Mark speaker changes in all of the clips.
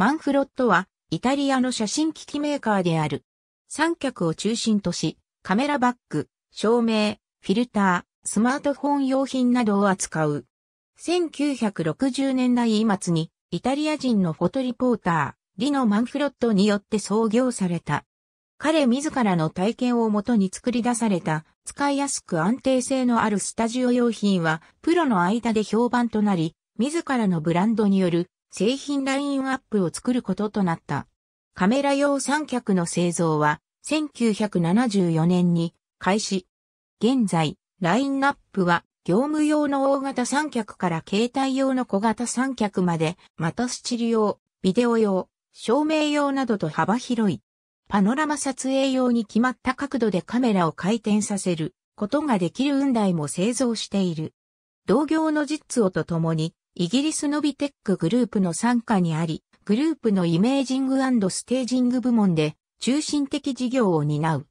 Speaker 1: マンフロットは、イタリアの写真機器メーカーである。三脚を中心とし、カメラバッグ、照明、フィルター、スマートフォン用品などを扱う。1960年代末に、イタリア人のフォトリポーター、リノ・マンフロットによって創業された。彼自らの体験をもとに作り出された、使いやすく安定性のあるスタジオ用品は、プロの間で評判となり、自らのブランドによる製品ラインアップを作ることとなった。カメラ用三脚の製造は1974年に開始。現在、ラインアップは業務用の大型三脚から携帯用の小型三脚まで、またスチル用、ビデオ用、照明用などと幅広い。パノラマ撮影用に決まった角度でカメラを回転させることができる雲台も製造している。同業の実をとともにイギリスノビテックグループの傘下にあり、グループのイメージングステージング部門で中心的事業を担う。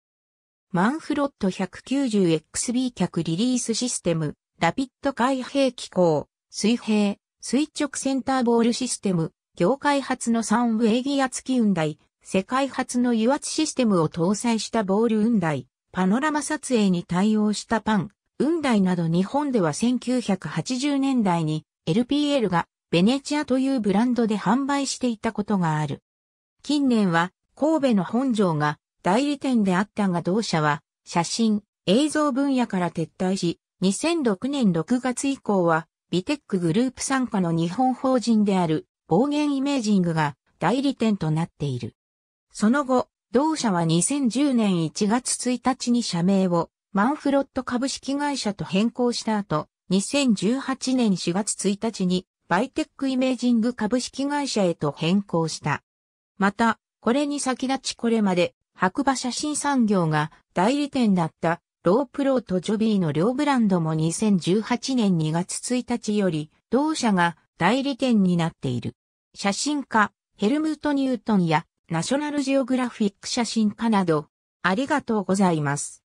Speaker 1: マンフロット 190XB 客リリースシステム、ラピッド開閉機構、水平、垂直センターボールシステム、業界初の3ウェイギア付き雲台、世界初の油圧システムを搭載したボール雲台、パノラマ撮影に対応したパン、雲台など日本では1980年代に LPL がベネチアというブランドで販売していたことがある。近年は神戸の本庄が代理店であったが同社は写真、映像分野から撤退し、2006年6月以降はビテックグループ傘下の日本法人である暴言イメージングが代理店となっている。その後、同社は2010年1月1日に社名をマンフロット株式会社と変更した後、2018年4月1日にバイテックイメージング株式会社へと変更した。また、これに先立ちこれまで白馬写真産業が代理店だったロープローとジョビーの両ブランドも2018年2月1日より同社が代理店になっている。写真家、ヘルムート・ニュートンやナショナルジオグラフィック写真家など、ありがとうございます。